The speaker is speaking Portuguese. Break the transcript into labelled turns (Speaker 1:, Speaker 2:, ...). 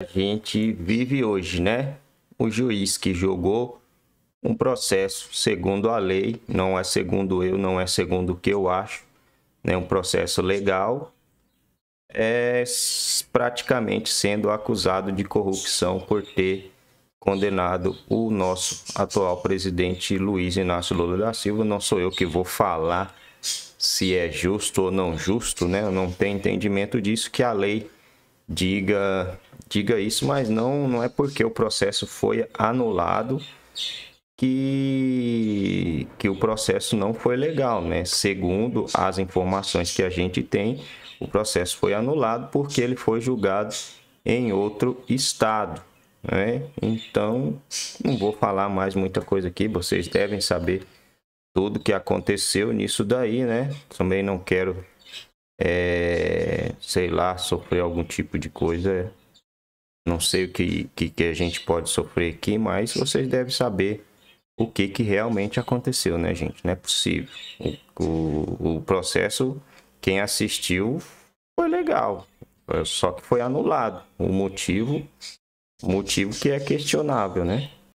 Speaker 1: a gente vive hoje, né? O juiz que jogou um processo segundo a lei, não é segundo eu, não é segundo o que eu acho, né? Um processo legal é praticamente sendo acusado de corrupção por ter condenado o nosso atual presidente Luiz Inácio Lula da Silva. Não sou eu que vou falar se é justo ou não justo, né? Eu não tenho entendimento disso que a lei diga diga isso, mas não, não é porque o processo foi anulado que, que o processo não foi legal, né? Segundo as informações que a gente tem, o processo foi anulado porque ele foi julgado em outro estado, né? Então, não vou falar mais muita coisa aqui, vocês devem saber tudo que aconteceu nisso daí, né? Também não quero, é, sei lá, sofrer algum tipo de coisa não sei o que, que, que, a gente pode sofrer aqui, mas vocês devem saber o que, que realmente aconteceu, né, gente? Não é possível. O, o, o processo, quem assistiu, foi legal. Só que foi anulado. O motivo, motivo que é questionável, né?